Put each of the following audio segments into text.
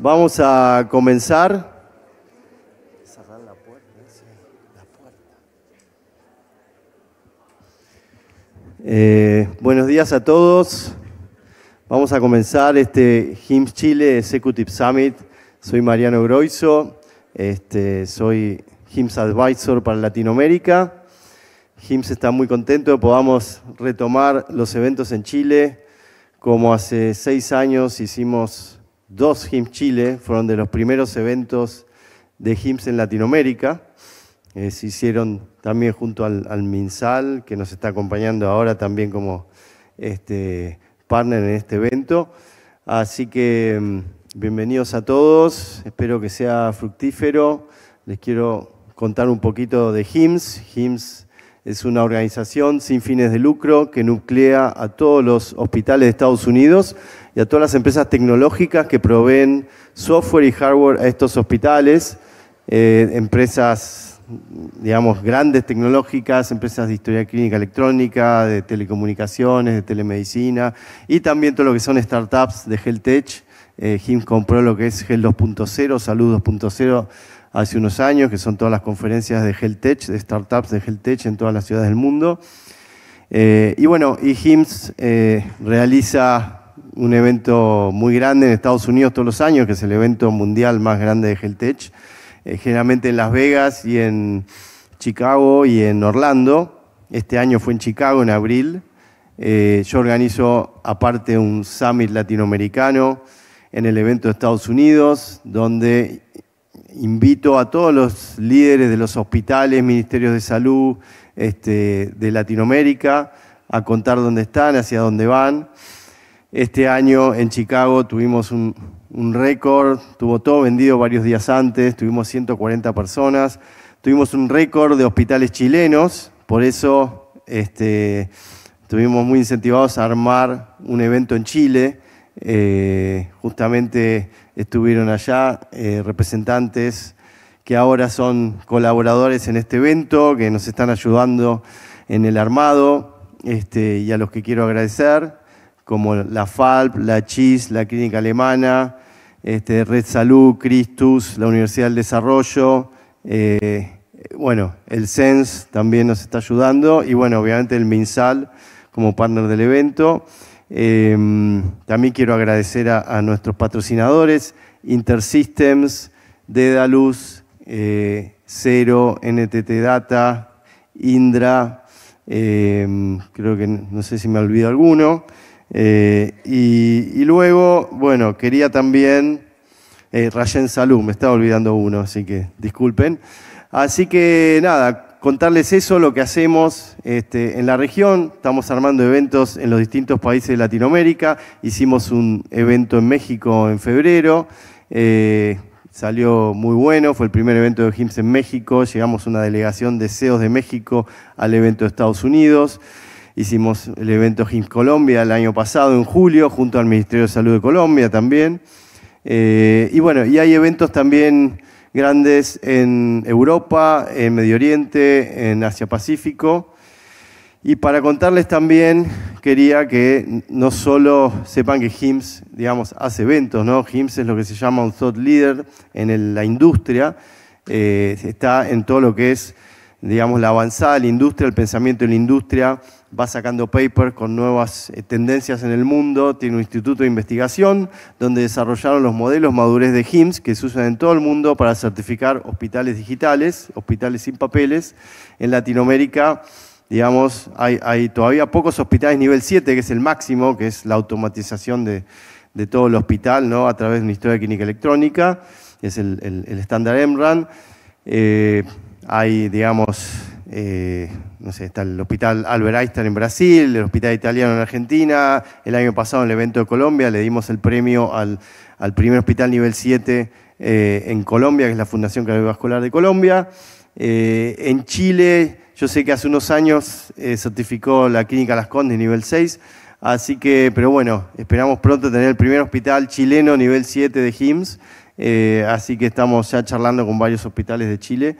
Vamos a comenzar. Eh, eh, buenos días a todos. Vamos a comenzar este GIMS Chile Executive Summit. Soy Mariano Groiso, este, soy GIMS Advisor para Latinoamérica. GIMS está muy contento de podamos retomar los eventos en Chile. Como hace seis años hicimos dos HIMS Chile, fueron de los primeros eventos de HIMS en Latinoamérica. Eh, se hicieron también junto al, al, MinSal, que nos está acompañando ahora también como este, partner en este evento. Así que mm, bienvenidos a todos, espero que sea fructífero. Les quiero contar un poquito de HIMS. HIMS es una organización sin fines de lucro que nuclea a todos los hospitales de Estados Unidos y a todas las empresas tecnológicas que proveen software y hardware a estos hospitales, eh, empresas, digamos, grandes tecnológicas, empresas de historia clínica electrónica, de telecomunicaciones, de telemedicina, y también todo lo que son startups de health tech. Eh, compró lo que es GEL 2.0, Salud 2.0 hace unos años, que son todas las conferencias de health tech, de startups de health tech en todas las ciudades del mundo. Eh, y bueno, y HIMSS eh, realiza un evento muy grande en Estados Unidos todos los años, que es el evento mundial más grande de Helltech, eh, generalmente en Las Vegas y en Chicago y en Orlando. Este año fue en Chicago en abril. Eh, yo organizo aparte un summit latinoamericano en el evento de Estados Unidos, donde invito a todos los líderes de los hospitales, ministerios de salud este, de Latinoamérica a contar dónde están, hacia dónde van. Este año en Chicago tuvimos un, récord, tuvo todo vendido varios días antes, tuvimos 140 personas, tuvimos un récord de hospitales chilenos, por eso este, estuvimos muy incentivados a armar un evento en Chile. Eh, justamente estuvieron allá eh, representantes que ahora son colaboradores en este evento, que nos están ayudando en el armado, este, y a los que quiero agradecer como la FALP, la CHIS, la Clínica Alemana, este, Red Salud, Christus, la Universidad del Desarrollo, eh, bueno, el CENS también nos está ayudando y bueno, obviamente el MINSAL como partner del evento. Em, también quiero agradecer a, nuestros patrocinadores, Intersystems, Dedalus, Cero, eh, NTT Data, Indra, em, creo que no sé si me olvido alguno. Eh, y, luego, bueno, quería también eh, Rayen Salud, me estaba olvidando uno, así que disculpen. Así que nada, contarles eso, lo que hacemos este, en la región. Estamos armando eventos en los distintos países de Latinoamérica. Hicimos un evento en México en febrero. Eh, salió muy bueno, fue el primer evento de GIMS en México, llegamos una delegación de CEOs de México al evento de Estados Unidos. Hicimos el evento GIMS Colombia el año pasado, en julio, junto al Ministerio de Salud de Colombia también. Eh, y bueno, y hay eventos también grandes en Europa, en Medio Oriente, en Asia Pacífico. Y para contarles también, quería que no solo sepan que GIMS digamos, hace eventos, ¿no? GIMS es lo que se llama un thought leader en la industria, eh, está en todo lo que es, digamos, la avanzada de la industria, el pensamiento en la industria, va sacando papers con nuevas eh, tendencias en el mundo, tiene un instituto de investigación donde desarrollaron los modelos madurez de Hims que se usan en todo el mundo para certificar hospitales digitales, hospitales sin papeles. En Latinoamérica, digamos, hay, todavía pocos hospitales nivel 7, que es el máximo, que es la automatización de, todo el hospital ¿no? a través de una historia de clínica electrónica, es el estándar el, EMRAN. Eh, hay, digamos, eh, no sé, está el Hospital Albert Einstein en Brasil, el Hospital Italiano en Argentina, el año pasado en el evento de Colombia le dimos el premio al, al primer hospital nivel 7 eh, en Colombia, que es la Fundación Cardiovascular de Colombia. Eh, en Chile, yo sé que hace unos años certificó la Clínica Las Condes nivel 6, así que, pero bueno, esperamos pronto tener el primer hospital chileno nivel 7 de HIMSS, así que estamos ya charlando con varios hospitales de Chile.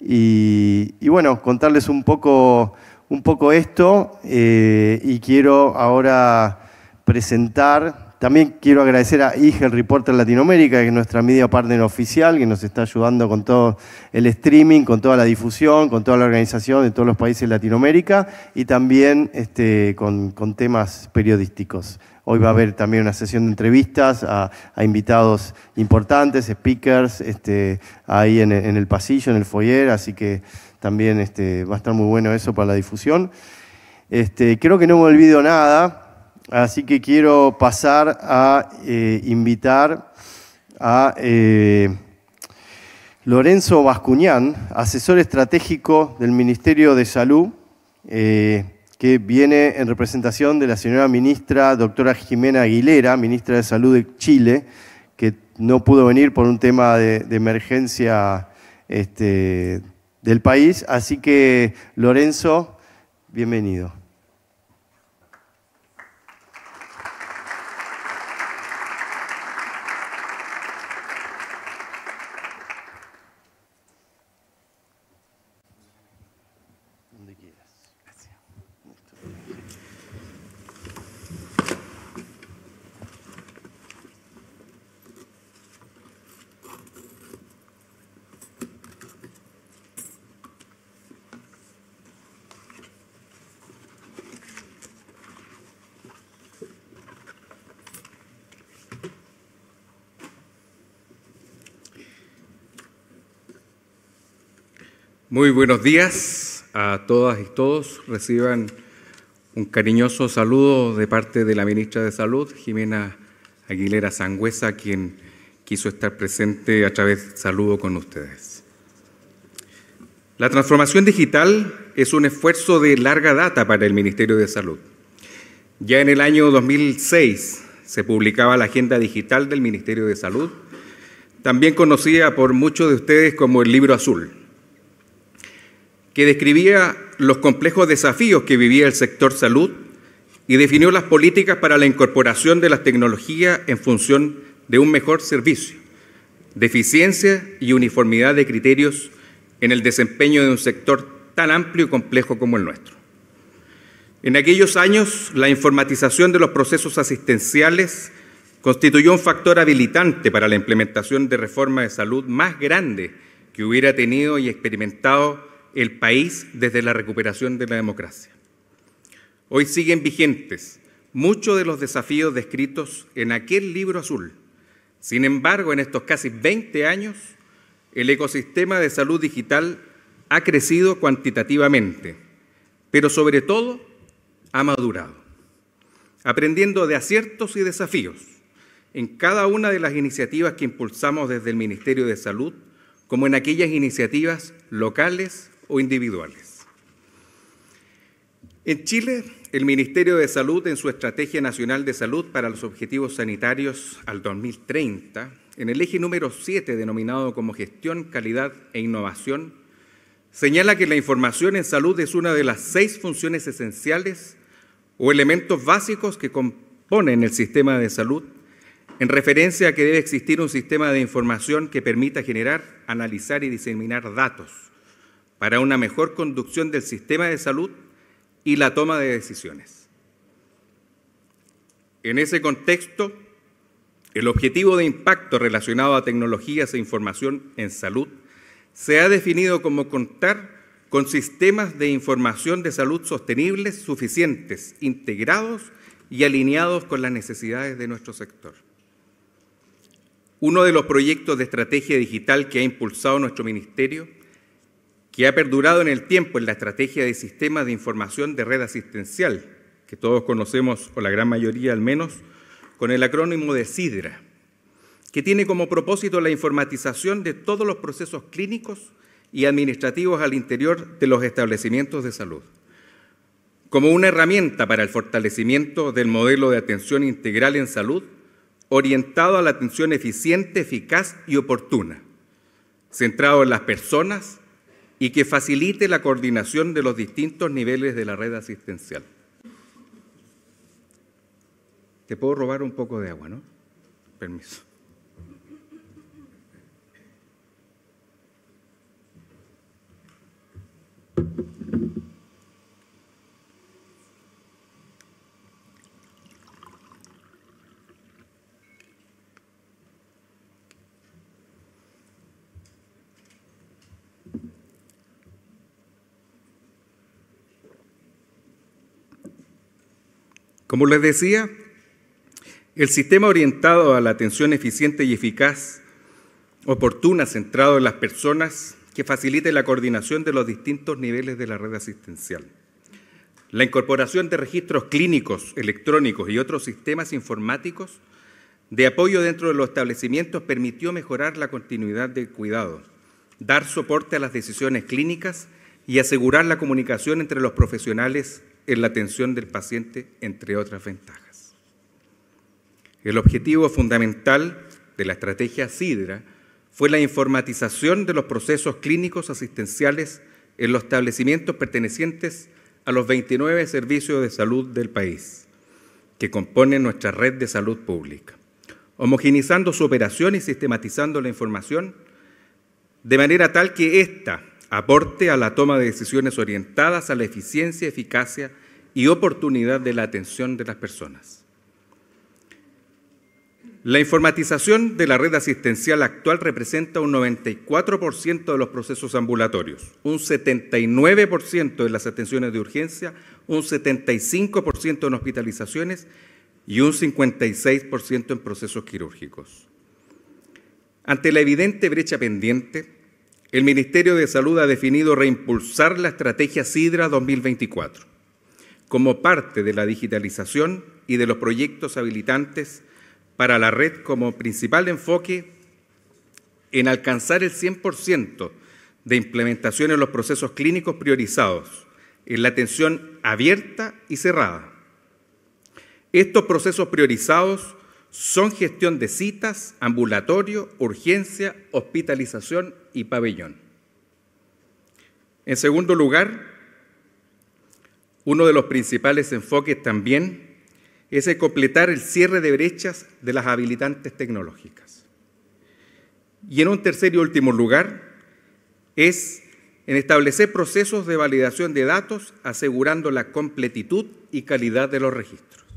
Y, bueno, contarles un poco, un poco esto eh, y quiero ahora presentar, también quiero agradecer a IGEL e, Reporter Latinoamérica, que es nuestra media partner oficial, que nos está ayudando con todo el streaming, con toda la difusión, con toda la organización de todos los países de Latinoamérica y también este, con temas periodísticos. Hoy va a haber también una sesión de entrevistas a, invitados importantes, speakers, este, ahí en, el pasillo, en el foyer, así que también este, va a estar muy bueno eso para la difusión. Este, creo que no me olvido nada, así que quiero pasar a eh, invitar a eh, Lorenzo Bascuñán, asesor estratégico del Ministerio de Salud. Eh, que viene en representación de la señora ministra, doctora Jimena Aguilera, ministra de Salud de Chile, que no pudo venir por un tema de, emergencia este, del país. Así que, Lorenzo, bienvenido. Muy buenos días a todas y todos. Reciban un cariñoso saludo de parte de la ministra de Salud, Jimena Aguilera Sangüesa, quien quiso estar presente a través de saludo con ustedes. La transformación digital es un esfuerzo de larga data para el Ministerio de Salud. Ya en el año 2006 se publicaba la Agenda Digital del Ministerio de Salud, también conocida por muchos de ustedes como el Libro Azul que describía los complejos desafíos que vivía el sector salud y definió las políticas para la incorporación de las tecnologías en función de un mejor servicio, de eficiencia y uniformidad de criterios en el desempeño de un sector tan amplio y complejo como el nuestro. En aquellos años, la informatización de los procesos asistenciales constituyó un factor habilitante para la implementación de reformas de salud más grande que hubiera tenido y experimentado el país desde la recuperación de la democracia. Hoy siguen vigentes muchos de los desafíos descritos en aquel libro azul. Sin embargo, en estos casi 20 años, el ecosistema de salud digital ha crecido cuantitativamente, pero sobre todo ha madurado, aprendiendo de aciertos y desafíos en cada una de las iniciativas que impulsamos desde el Ministerio de Salud, como en aquellas iniciativas locales o individuales. En Chile, el Ministerio de Salud, en su Estrategia Nacional de Salud para los Objetivos Sanitarios al 2030, en el eje número 7, denominado como Gestión, Calidad e Innovación, señala que la información en salud es una de las seis funciones esenciales o elementos básicos que componen el sistema de salud, en referencia a que debe existir un sistema de información que permita generar, analizar y diseminar datos para una mejor conducción del sistema de salud y la toma de decisiones. En ese contexto, el objetivo de impacto relacionado a tecnologías e información en salud se ha definido como contar con sistemas de información de salud sostenibles, suficientes, integrados y alineados con las necesidades de nuestro sector. Uno de los proyectos de estrategia digital que ha impulsado nuestro ministerio que ha perdurado en el tiempo en la estrategia de sistemas de información de red asistencial, que todos conocemos, o la gran mayoría al menos, con el acrónimo de SIDRA, que tiene como propósito la informatización de todos los procesos clínicos y administrativos al interior de los establecimientos de salud, como una herramienta para el fortalecimiento del modelo de atención integral en salud, orientado a la atención eficiente, eficaz y oportuna, centrado en las personas, y que facilite la coordinación de los distintos niveles de la red asistencial. Te puedo robar un poco de agua, ¿no? Permiso. Como les decía, el sistema orientado a la atención eficiente y eficaz, oportuna, centrado en las personas, que facilite la coordinación de los distintos niveles de la red asistencial. La incorporación de registros clínicos, electrónicos y otros sistemas informáticos de apoyo dentro de los establecimientos permitió mejorar la continuidad del cuidado, dar soporte a las decisiones clínicas y asegurar la comunicación entre los profesionales en la atención del paciente, entre otras ventajas. El objetivo fundamental de la estrategia SIDRA fue la informatización de los procesos clínicos asistenciales en los establecimientos pertenecientes a los 29 servicios de salud del país que componen nuestra red de salud pública, homogenizando su operación y sistematizando la información de manera tal que esta aporte a la toma de decisiones orientadas a la eficiencia, eficacia y oportunidad de la atención de las personas. La informatización de la red asistencial actual representa un 94% de los procesos ambulatorios, un 79% de las atenciones de urgencia, un 75% en hospitalizaciones y un 56% en procesos quirúrgicos. Ante la evidente brecha pendiente, el Ministerio de Salud ha definido reimpulsar la estrategia SIDRA 2024 como parte de la digitalización y de los proyectos habilitantes para la red como principal enfoque en alcanzar el 100% de implementación en los procesos clínicos priorizados, en la atención abierta y cerrada. Estos procesos priorizados son gestión de citas, ambulatorio, urgencia, hospitalización y pabellón. En segundo lugar, uno de los principales enfoques también es el completar el cierre de brechas de las habilitantes tecnológicas. Y en un tercer y último lugar, es en establecer procesos de validación de datos asegurando la completitud y calidad de los registros.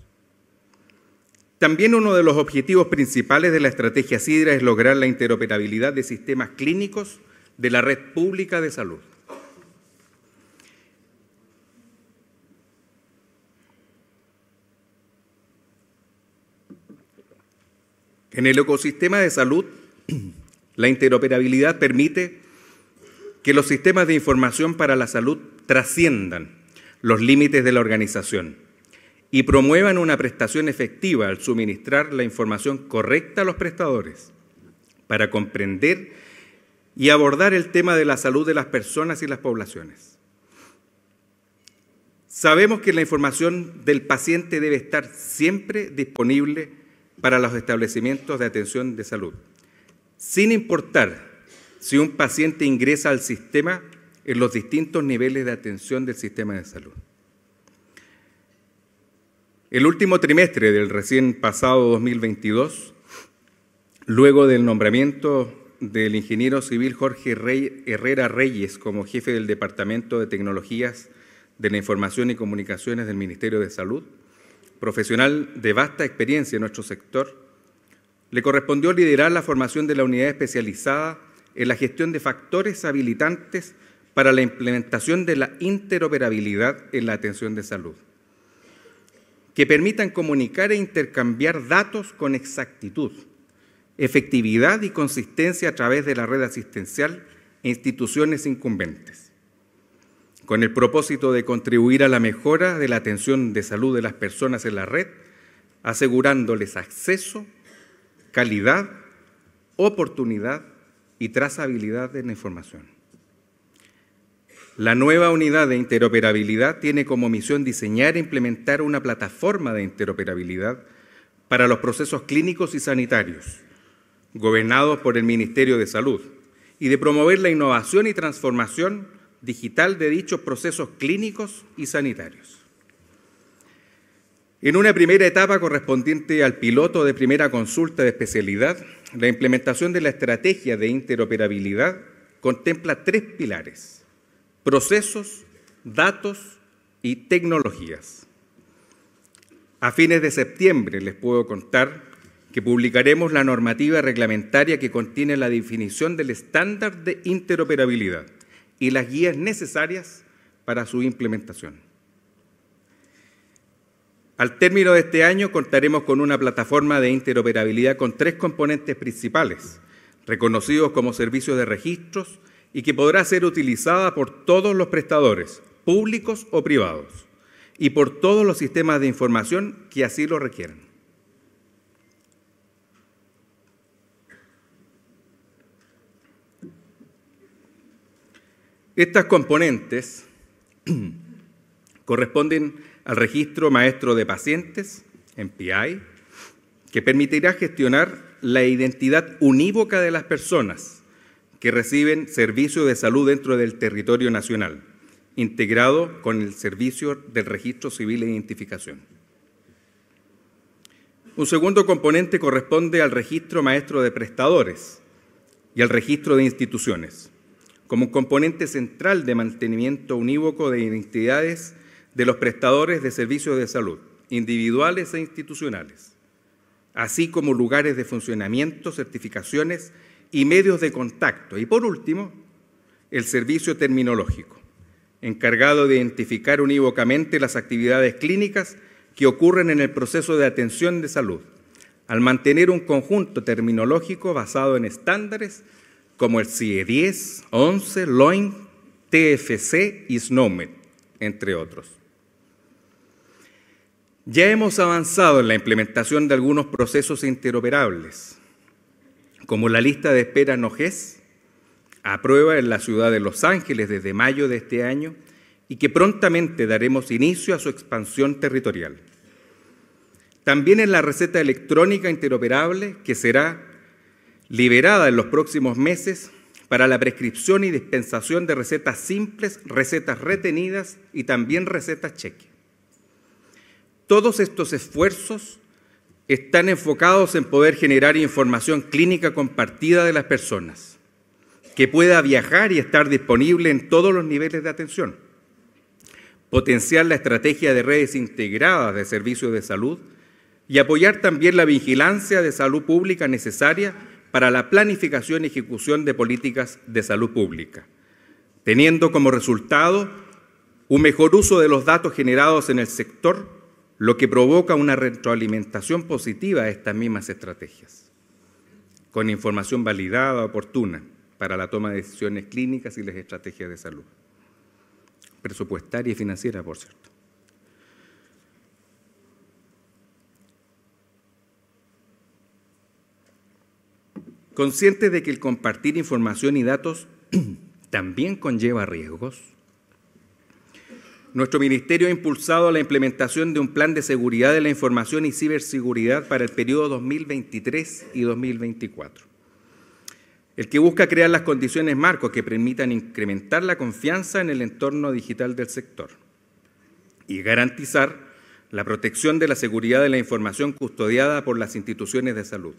También uno de los objetivos principales de la estrategia SIDRA es lograr la interoperabilidad de sistemas clínicos de la red pública de salud. En el ecosistema de salud, la interoperabilidad permite que los sistemas de información para la salud trasciendan los límites de la organización y promuevan una prestación efectiva al suministrar la información correcta a los prestadores para comprender y abordar el tema de la salud de las personas y las poblaciones. Sabemos que la información del paciente debe estar siempre disponible para los establecimientos de atención de salud, sin importar si un paciente ingresa al sistema en los distintos niveles de atención del sistema de salud. El último trimestre del recién pasado 2022, luego del nombramiento del ingeniero civil Jorge Herrera Reyes como jefe del Departamento de Tecnologías de la Información y Comunicaciones del Ministerio de Salud, profesional de vasta experiencia en nuestro sector, le correspondió liderar la formación de la unidad especializada en la gestión de factores habilitantes para la implementación de la interoperabilidad en la atención de salud que permitan comunicar e intercambiar datos con exactitud, efectividad y consistencia a través de la red asistencial e instituciones incumbentes, con el propósito de contribuir a la mejora de la atención de salud de las personas en la red, asegurándoles acceso, calidad, oportunidad y trazabilidad de la información. La nueva unidad de interoperabilidad tiene como misión diseñar e implementar una plataforma de interoperabilidad para los procesos clínicos y sanitarios, gobernados por el Ministerio de Salud, y de promover la innovación y transformación digital de dichos procesos clínicos y sanitarios. En una primera etapa correspondiente al piloto de primera consulta de especialidad, la implementación de la estrategia de interoperabilidad contempla tres pilares procesos, datos y tecnologías. A fines de septiembre les puedo contar que publicaremos la normativa reglamentaria que contiene la definición del estándar de interoperabilidad y las guías necesarias para su implementación. Al término de este año contaremos con una plataforma de interoperabilidad con tres componentes principales, reconocidos como servicios de registros, y que podrá ser utilizada por todos los prestadores, públicos o privados, y por todos los sistemas de información que así lo requieran. Estas componentes corresponden al registro maestro de pacientes, MPI, que permitirá gestionar la identidad unívoca de las personas que reciben servicio de salud dentro del territorio nacional, integrado con el servicio del registro civil e identificación. Un segundo componente corresponde al registro maestro de prestadores y al registro de instituciones, como un componente central de mantenimiento unívoco de identidades de los prestadores de servicios de salud, individuales e institucionales, así como lugares de funcionamiento, certificaciones, y medios de contacto. Y por último, el servicio terminológico, encargado de identificar unívocamente las actividades clínicas que ocurren en el proceso de atención de salud, al mantener un conjunto terminológico basado en estándares como el CIE 10, 11, LOIN, TFC y SNOMED, entre otros. Ya hemos avanzado en la implementación de algunos procesos interoperables, como la lista de espera NOGES aprueba en la ciudad de Los Ángeles desde mayo de este año y que prontamente daremos inicio a su expansión territorial. También en la receta electrónica interoperable que será liberada en los próximos meses para la prescripción y dispensación de recetas simples, recetas retenidas y también recetas cheque. Todos estos esfuerzos están enfocados en poder generar información clínica compartida de las personas, que pueda viajar y estar disponible en todos los niveles de atención, potenciar la estrategia de redes integradas de servicios de salud y apoyar también la vigilancia de salud pública necesaria para la planificación y ejecución de políticas de salud pública, teniendo como resultado un mejor uso de los datos generados en el sector lo que provoca una retroalimentación positiva a estas mismas estrategias, con información validada, oportuna, para la toma de decisiones clínicas y las estrategias de salud, presupuestaria y financiera, por cierto. Conscientes de que el compartir información y datos también conlleva riesgos, nuestro ministerio ha impulsado la implementación de un plan de seguridad de la información y ciberseguridad para el periodo 2023 y 2024 el que busca crear las condiciones marco que permitan incrementar la confianza en el entorno digital del sector y garantizar la protección de la seguridad de la información custodiada por las instituciones de salud.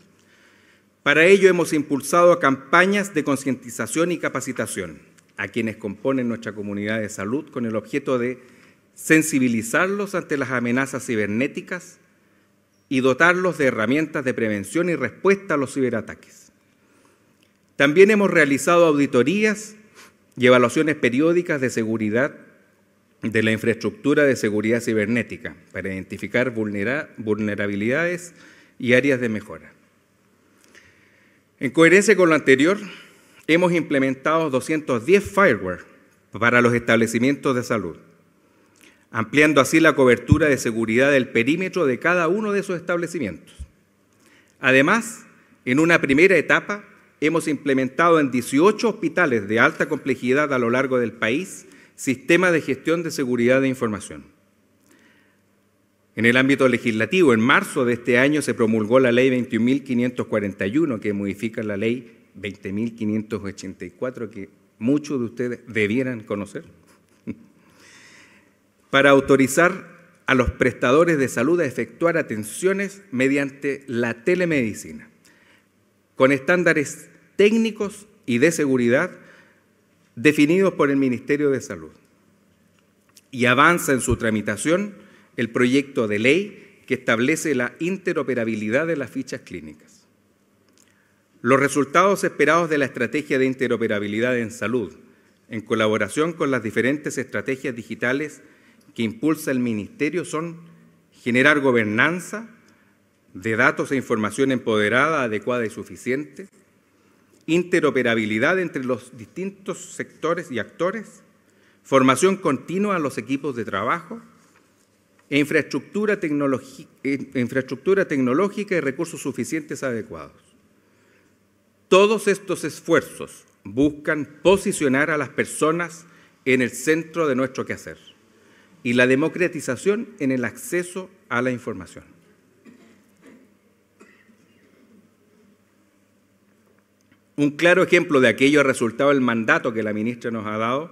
Para ello hemos impulsado campañas de concientización y capacitación a quienes componen nuestra comunidad de salud con el objeto de sensibilizarlos ante las amenazas cibernéticas y dotarlos de herramientas de prevención y respuesta a los ciberataques. También hemos realizado auditorías y evaluaciones periódicas de seguridad de la infraestructura de seguridad cibernética para identificar vulnerabilidades y áreas de mejora. En coherencia con lo anterior, hemos implementado 210 firewalls para los establecimientos de salud, ampliando así la cobertura de seguridad del perímetro de cada uno de esos establecimientos. Además, en una primera etapa, hemos implementado en 18 hospitales de alta complejidad a lo largo del país sistemas de gestión de seguridad de información. En el ámbito legislativo, en marzo de este año se promulgó la Ley 21.541 que modifica la Ley 20.584 que muchos de ustedes debieran conocer, para autorizar a los prestadores de salud a efectuar atenciones mediante la telemedicina, con estándares técnicos y de seguridad definidos por el Ministerio de Salud. Y avanza en su tramitación el proyecto de ley que establece la interoperabilidad de las fichas clínicas. Los resultados esperados de la estrategia de interoperabilidad en salud, en colaboración con las diferentes estrategias digitales que impulsa el Ministerio, son generar gobernanza de datos e información empoderada, adecuada y suficiente, interoperabilidad entre los distintos sectores y actores, formación continua a los equipos de trabajo, e infraestructura, e-, infraestructura tecnológica y recursos suficientes adecuados. Todos estos esfuerzos buscan posicionar a las personas en el centro de nuestro quehacer y la democratización en el acceso a la información. Un claro ejemplo de aquello ha resultado el mandato que la ministra nos ha dado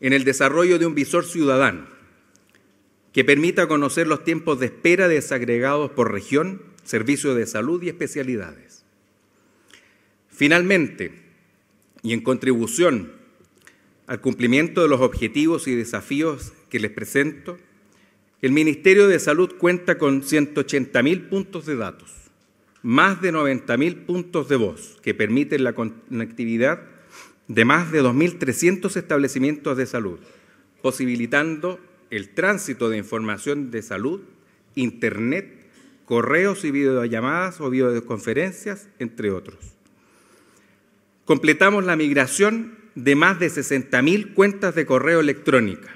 en el desarrollo de un visor ciudadano que permita conocer los tiempos de espera desagregados por región, servicios de salud y especialidades. Finalmente, y en contribución al cumplimiento de los objetivos y desafíos que les presento, el Ministerio de Salud cuenta con 180.000 puntos de datos, más de 90.000 puntos de voz que permiten la conectividad de más de 2.300 establecimientos de salud, posibilitando el tránsito de información de salud, internet, correos y videollamadas o videoconferencias, entre otros completamos la migración de más de 60.000 cuentas de correo electrónica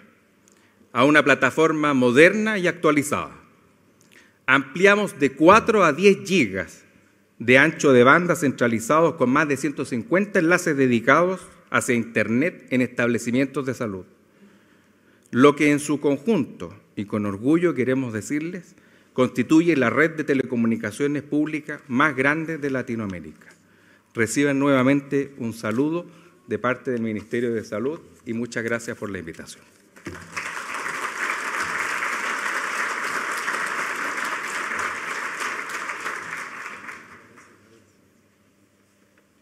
a una plataforma moderna y actualizada. Ampliamos de 4 a 10 gigas de ancho de banda centralizados con más de 150 enlaces dedicados hacia Internet en establecimientos de salud. Lo que en su conjunto, y con orgullo queremos decirles, constituye la red de telecomunicaciones públicas más grande de Latinoamérica. Reciban nuevamente un saludo de parte del Ministerio de Salud y muchas gracias por la invitación.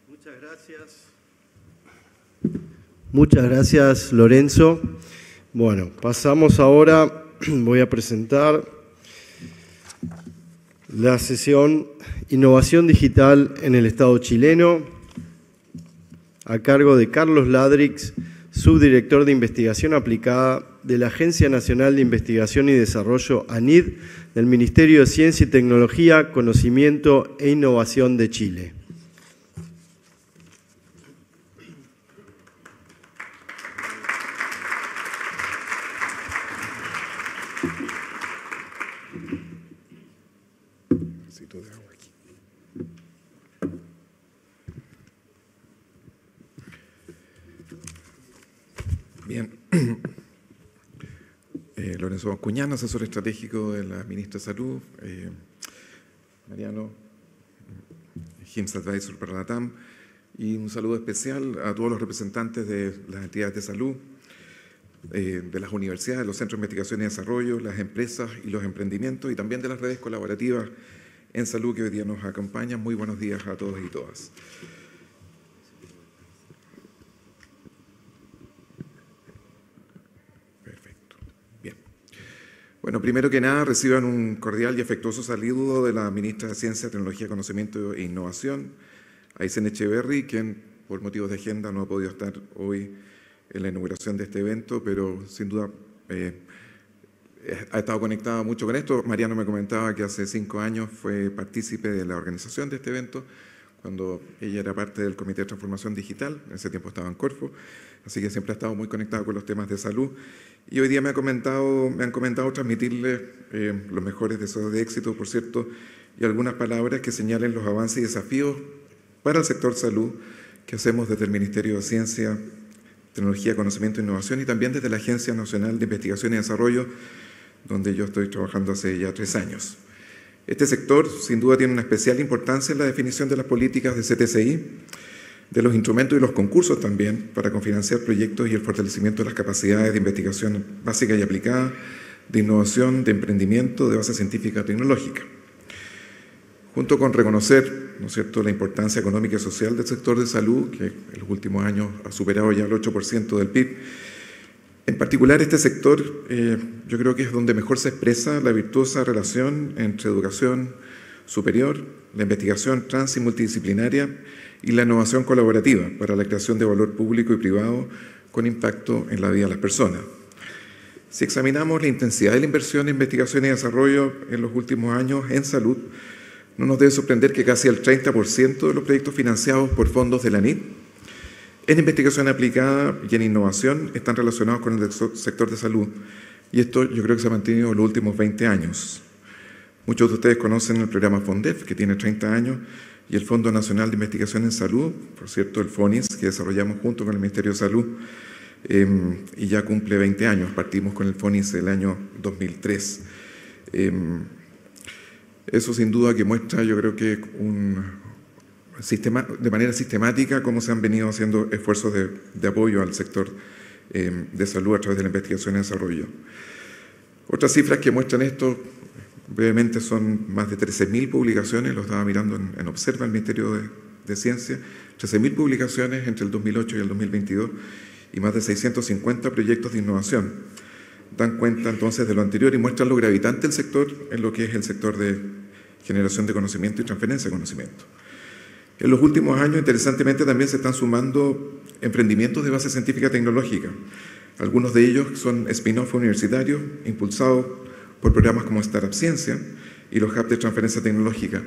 Muchas gracias. Muchas gracias, Lorenzo. Bueno, pasamos ahora, voy a presentar la sesión Innovación Digital en el Estado chileno, a cargo de Carlos Ladrix, subdirector de Investigación Aplicada de la Agencia Nacional de Investigación y Desarrollo, ANID, del Ministerio de Ciencia y Tecnología, Conocimiento e Innovación de Chile. Lorenzo Cuñán, asesor estratégico de la ministra de Salud, eh, Mariano, Gims, eh, Advisor para la TAM, y un saludo especial a todos los representantes de las entidades de salud, eh, de las universidades, de los centros de investigación y desarrollo, las empresas y los emprendimientos, y también de las redes colaborativas en salud que hoy día nos acompañan. Muy buenos días a todos y todas. Bueno, primero que nada, reciban un cordial y afectuoso saludo de la ministra de Ciencia, Tecnología, Conocimiento e Innovación, Aysén Echeverry, quien por motivos de agenda no ha podido estar hoy en la inauguración de este evento, pero sin duda eh, ha estado conectada mucho con esto. Mariano me comentaba que hace cinco años fue partícipe de la organización de este evento cuando ella era parte del Comité de Transformación Digital, en ese tiempo estaba en Corfo, así que siempre ha estado muy conectado con los temas de salud. Y hoy día me, ha me han comentado transmitirle eh, los mejores deseos de éxito, por cierto, y algunas palabras que señalen los avances y desafíos para el sector salud que hacemos desde el Ministerio de Ciencia, Tecnología, Conocimiento e Innovación y también desde la Agencia Nacional de Investigación y Desarrollo, donde yo estoy trabajando hace ya tres años. Este sector sin duda tiene una especial importancia en la definición de las políticas de CTCI, de los instrumentos y los concursos también para cofinanciar proyectos y el fortalecimiento de las capacidades de investigación básica y aplicada, de innovación, de emprendimiento, de base científica tecnológica. Junto con reconocer ¿no es cierto? la importancia económica y social del sector de salud, que en los últimos años ha superado ya el 8% del PIB, en particular, este sector eh, yo creo que es donde mejor se expresa la virtuosa relación entre educación superior, la investigación trans y multidisciplinaria y la innovación colaborativa para la creación de valor público y privado con impacto en la vida de las personas. Si examinamos la intensidad de la inversión en investigación y desarrollo en los últimos años en salud, no nos debe sorprender que casi el 30% de los proyectos financiados por fondos de la NIT en investigación aplicada y en innovación están relacionados con el sector de salud. Y esto yo creo que se ha mantenido los últimos 20 años. Muchos de ustedes conocen el programa FONDEF, que tiene 30 años, y el Fondo Nacional de Investigación en Salud, por cierto, el FONIS, que desarrollamos junto con el Ministerio de Salud, em, y ya cumple 20 años. Partimos con el FONIS el año 2003. Em, eso sin duda que muestra, yo creo que un, de manera sistemática cómo se han venido haciendo esfuerzos de, apoyo al sector eh, de salud a través de la investigación y desarrollo. Otras cifras que muestran esto, brevemente, son más de 13.000 publicaciones, lo estaba mirando en, Observa, el Ministerio de, de Ciencia, 13.000 publicaciones entre el 2008 y el 2022 y más de 650 proyectos de innovación. Dan cuenta entonces de lo anterior y muestran lo gravitante del sector en lo que es el sector de generación de conocimiento y transferencia de conocimiento. En los últimos años, interesantemente, también se están sumando emprendimientos de base científica tecnológica. Algunos de ellos son spin-off universitarios impulsados por programas como Startup Ciencia y los hubs de transferencia tecnológica,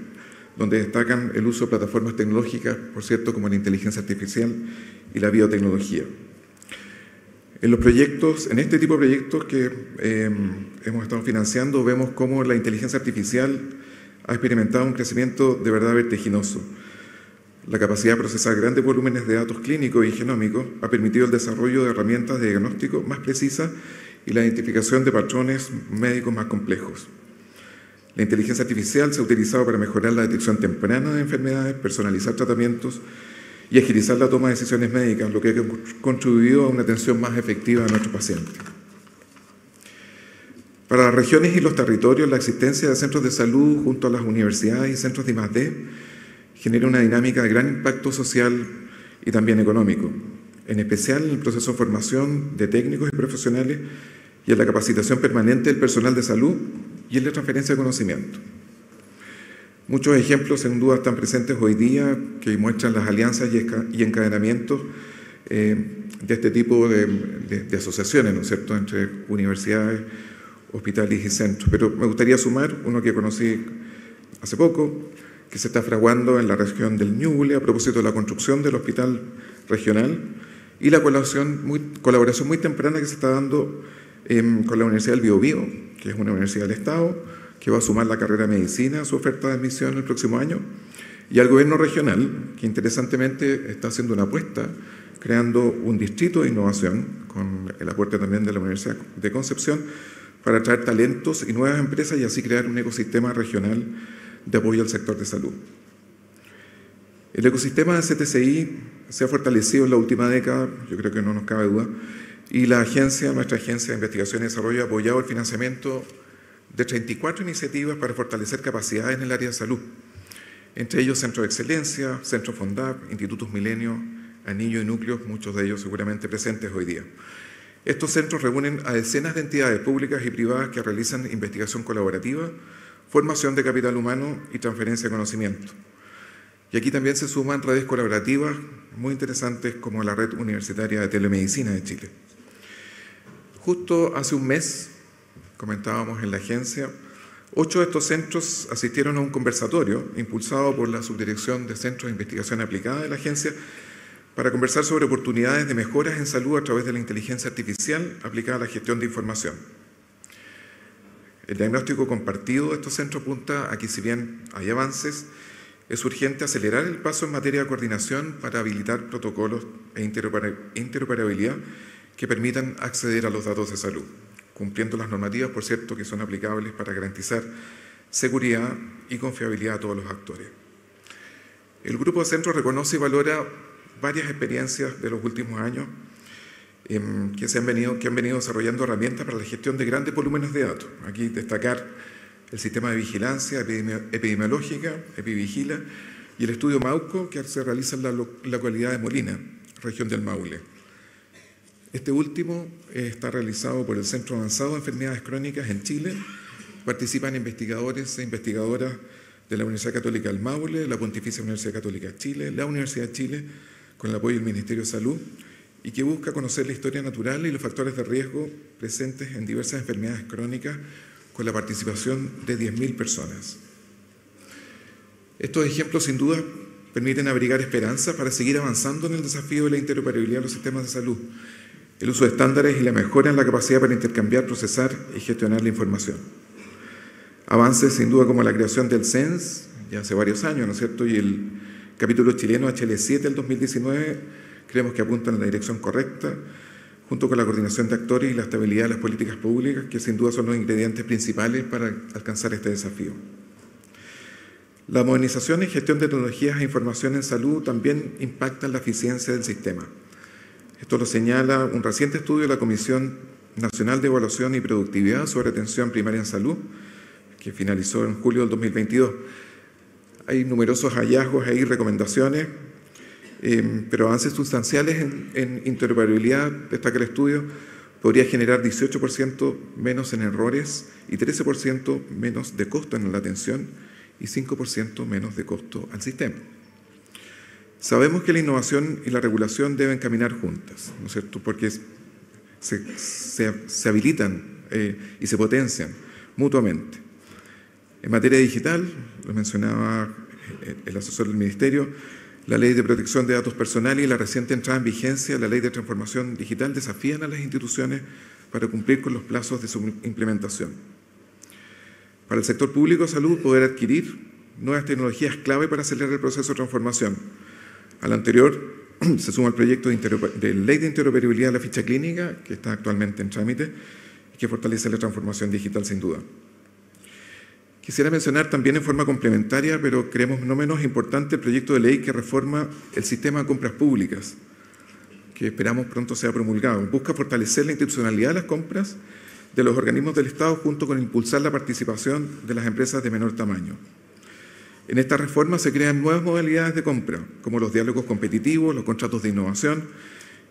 donde destacan el uso de plataformas tecnológicas, por cierto, como la inteligencia artificial y la biotecnología. En los proyectos, en este tipo de proyectos que eh, hemos estado financiando, vemos cómo la inteligencia artificial ha experimentado un crecimiento de verdad vertiginoso. La capacidad de procesar grandes volúmenes de datos clínicos y genómicos ha permitido el desarrollo de herramientas de diagnóstico más precisas y la identificación de patrones médicos más complejos. La inteligencia artificial se ha utilizado para mejorar la detección temprana de enfermedades, personalizar tratamientos y agilizar la toma de decisiones médicas, lo que ha contribuido a una atención más efectiva a nuestros pacientes. Para las regiones y los territorios, la existencia de centros de salud junto a las universidades y centros de I+.D genera una dinámica de gran impacto social y también económico, en especial en el proceso de formación de técnicos y profesionales y en la capacitación permanente del personal de salud y en la transferencia de conocimiento. Muchos ejemplos sin duda están presentes hoy día que muestran las alianzas y encadenamientos eh, de este tipo de, asociaciones, ¿no es cierto?, entre universidades, hospitales y centros. Pero me gustaría sumar uno que conocí hace poco, que se está fraguando en la región del Ñuble a propósito de la construcción del hospital regional y la colaboración muy, colaboración muy temprana que se está dando em, con la Universidad del Biobío, que es una universidad del Estado, que va a sumar la carrera de medicina a su oferta de admisión el próximo año, y al gobierno regional, que interesantemente está haciendo una apuesta, creando un distrito de innovación, con el aporte también de la Universidad de Concepción, para atraer talentos y nuevas empresas y así crear un ecosistema regional de apoyo al sector de salud. El ecosistema de CTCI se ha fortalecido en la última década, yo creo que no nos cabe duda, y la agencia, nuestra agencia de investigación y desarrollo, ha apoyado el financiamiento de 34 iniciativas para fortalecer capacidades en el área de salud, entre ellos centros de Excelencia, centros Fondap, Institutos Milenio, Anillo y Núcleos, muchos de ellos seguramente presentes hoy día. Estos centros reúnen a decenas de entidades públicas y privadas que realizan investigación colaborativa formación de capital humano y transferencia de conocimiento. Y aquí también se suman redes colaborativas muy interesantes como la Red Universitaria de Telemedicina de Chile. Justo hace un mes, comentábamos en la agencia, ocho de estos centros asistieron a un conversatorio impulsado por la Subdirección de Centros de Investigación Aplicada de la agencia para conversar sobre oportunidades de mejoras en salud a través de la inteligencia artificial aplicada a la gestión de información. El diagnóstico compartido de estos centros apunta a que si bien hay avances, es urgente acelerar el paso en materia de coordinación para habilitar protocolos e interoperabilidad que permitan acceder a los datos de salud, cumpliendo las normativas, por cierto, que son aplicables para garantizar seguridad y confiabilidad a todos los actores. El grupo de centros reconoce y valora varias experiencias de los últimos años Em, se han venido, que han venido desarrollando herramientas para la gestión de grandes volúmenes de datos. Aquí destacar el sistema de vigilancia epidemiológica, Epivigila, y el estudio Mauco que se realiza en la localidad de Molina, región del Maule. Este último eh, está realizado por el Centro Avanzado de Enfermedades Crónicas en Chile. Participan investigadores e investigadoras de la Universidad Católica del Maule, la Pontificia Universidad Católica de Chile, la Universidad de Chile, con el apoyo del Ministerio de Salud, y que busca conocer la historia natural y los factores de riesgo presentes en diversas enfermedades crónicas con la participación de 10.000 personas. Estos ejemplos sin duda permiten abrigar esperanza para seguir avanzando en el desafío de la interoperabilidad de los sistemas de salud, el uso de estándares y la mejora en la capacidad para intercambiar, procesar y gestionar la información. Avances sin duda como la creación del CENS, ya hace varios años, ¿no es cierto? Y el capítulo chileno HL7 del 2019 creemos que apuntan en la dirección correcta, junto con la coordinación de actores y la estabilidad de las políticas públicas, que sin duda son los ingredientes principales para alcanzar este desafío. La modernización y gestión de tecnologías e información en salud también impactan la eficiencia del sistema. Esto lo señala un reciente estudio de la Comisión Nacional de Evaluación y Productividad sobre Atención Primaria en Salud, que finalizó en julio del 2022. Hay numerosos hallazgos y e recomendaciones Em, pero avances sustanciales en, interoperabilidad, destaca el estudio, podría generar 18% menos en errores y 13% menos de costo en la atención y 5% menos de costo al sistema. Sabemos que la innovación y la regulación deben caminar juntas, ¿no es cierto? Porque se, habilitan eh, y se potencian mutuamente. En materia digital, lo mencionaba el asesor del Ministerio, la ley de protección de datos personales y la reciente entrada en vigencia de la ley de transformación digital desafían a las instituciones para cumplir con los plazos de su implementación. Para el sector público de salud, poder adquirir nuevas tecnologías clave para acelerar el proceso de transformación. Al anterior se suma el proyecto de, de ley de interoperabilidad de la ficha clínica, que está actualmente en trámite, y que fortalece la transformación digital sin duda. Quisiera mencionar también en forma complementaria, pero creemos no menos importante, el proyecto de ley que reforma el sistema de compras públicas, que esperamos pronto sea promulgado. Busca fortalecer la institucionalidad de las compras de los organismos del Estado junto con impulsar la participación de las empresas de menor tamaño. En esta reforma se crean nuevas modalidades de compra, como los diálogos competitivos, los contratos de innovación,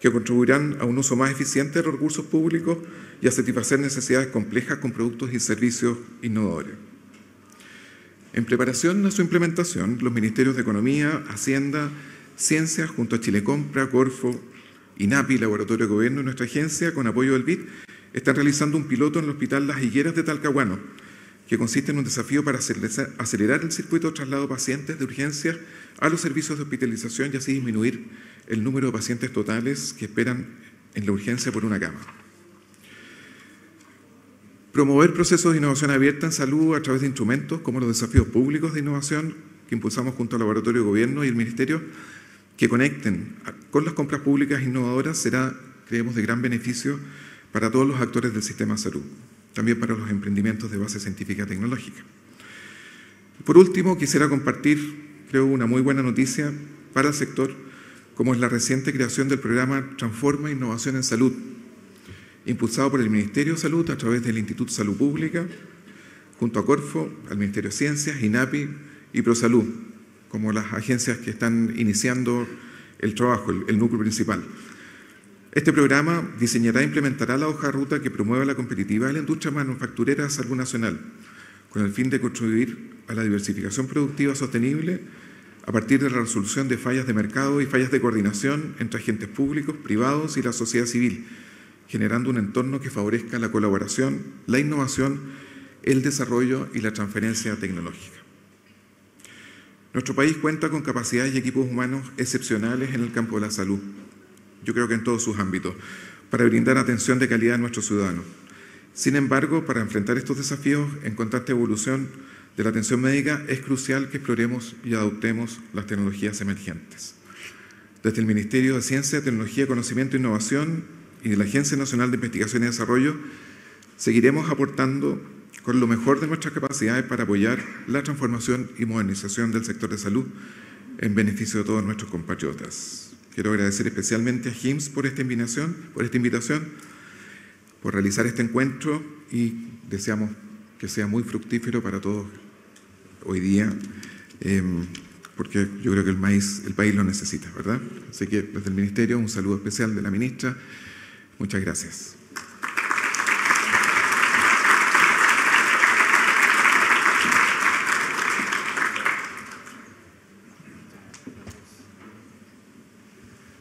que contribuirán a un uso más eficiente de los recursos públicos y a satisfacer necesidades complejas con productos y servicios innovadores. En preparación a su implementación, los ministerios de Economía, Hacienda, Ciencias, junto a Chile Compra, Corfo, INAPI, Laboratorio de Gobierno y nuestra agencia, con apoyo del BID, están realizando un piloto en el Hospital Las Higueras de Talcahuano, que consiste en un desafío para acelerar el circuito de traslado de pacientes de urgencias a los servicios de hospitalización y así disminuir el número de pacientes totales que esperan en la urgencia por una cama. Promover procesos de innovación abierta en salud a través de instrumentos como los desafíos públicos de innovación que impulsamos junto al Laboratorio de Gobierno y el Ministerio, que conecten con las compras públicas innovadoras será, creemos, de gran beneficio para todos los actores del sistema de salud, también para los emprendimientos de base científica tecnológica. Por último, quisiera compartir, creo, una muy buena noticia para el sector, como es la reciente creación del programa Transforma Innovación en Salud, impulsado por el Ministerio de Salud a través del Instituto de Salud Pública, junto a Corfo, al Ministerio de Ciencias, INAPI y ProSalud, como las agencias que están iniciando el trabajo, el, núcleo principal. Este programa diseñará e implementará la hoja de ruta que promueve la competitividad de la industria manufacturera de salud nacional, con el fin de contribuir a la diversificación productiva sostenible a partir de la resolución de fallas de mercado y fallas de coordinación entre agentes públicos, privados y la sociedad civil, generando un entorno que favorezca la colaboración, la innovación, el desarrollo y la transferencia tecnológica. Nuestro país cuenta con capacidades y equipos humanos excepcionales en el campo de la salud, yo creo que en todos sus ámbitos, para brindar atención de calidad a nuestros ciudadanos. Sin embargo, para enfrentar estos desafíos en constante evolución de la atención médica, es crucial que exploremos y adoptemos las tecnologías emergentes. Desde el Ministerio de Ciencia, Tecnología, Conocimiento e Innovación, y de la Agencia Nacional de Investigación y Desarrollo, seguiremos aportando con lo mejor de nuestras capacidades para apoyar la transformación y modernización del sector de salud en beneficio de todos nuestros compatriotas. Quiero agradecer especialmente a GIMS por esta invitación, por esta invitación, por realizar este encuentro y deseamos que sea muy fructífero para todos hoy día, em, porque yo creo que el, maíz, el país lo necesita, ¿verdad? Así que desde el Ministerio un saludo especial de la ministra. Muchas gracias.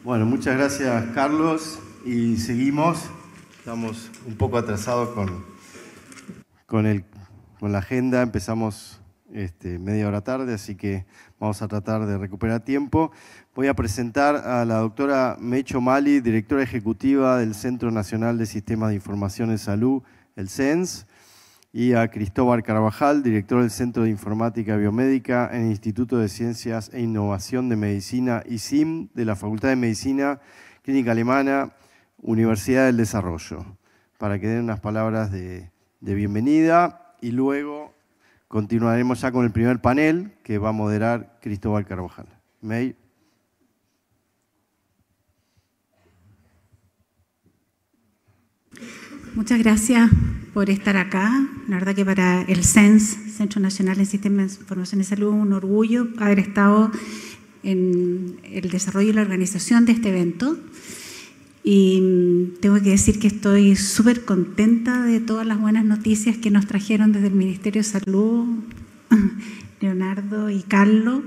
Bueno, muchas gracias Carlos y seguimos. Estamos un poco atrasados con, con, el, con la agenda. Empezamos este, media hora tarde, así que vamos a tratar de recuperar tiempo. Voy a presentar a la doctora Mecho Mali, directora ejecutiva del Centro Nacional de Sistemas de Información en Salud, el CENS, y a Cristóbal Carvajal, director del Centro de Informática Biomédica en el Instituto de Ciencias e Innovación de Medicina, y Sim, de la Facultad de Medicina Clínica Alemana, Universidad del Desarrollo, para que den unas palabras de bienvenida y luego Continuaremos ya con el primer panel que va a moderar Cristóbal Carvajal. May. Muchas gracias por estar acá. La verdad que para el CENS, Centro Nacional de Sistemas de Información de Salud, un orgullo haber estado en el desarrollo y la organización de este evento. Y mm, tengo que decir que estoy súper contenta de todas las buenas noticias que nos trajeron desde el Ministerio de Salud, Leonardo y Carlos,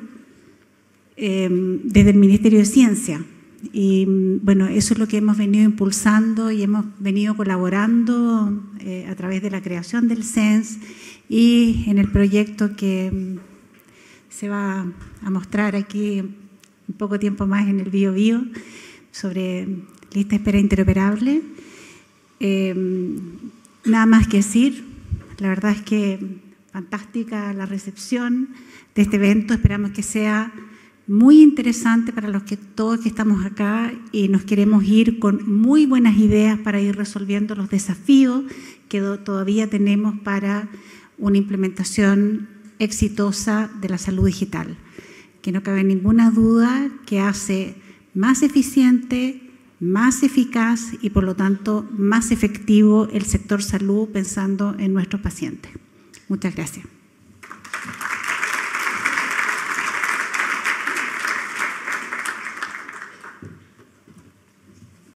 em, desde el Ministerio de Ciencia. Y mm, bueno, eso es lo que hemos venido impulsando y hemos venido colaborando eh, a través de la creación del CENS y en el proyecto que mm, se va a mostrar aquí un poco tiempo más en el BioBio. Bio sobre lista espera interoperable. Em, nada más que decir, la verdad es que fantástica la recepción de este evento, esperamos que sea muy interesante para los que todos que estamos acá y nos queremos ir con muy buenas ideas para ir resolviendo los desafíos que todavía tenemos para una implementación exitosa de la salud digital, que no cabe ninguna duda que hace más eficiente más eficaz y por lo tanto más efectivo el sector salud pensando en nuestros pacientes. Muchas gracias.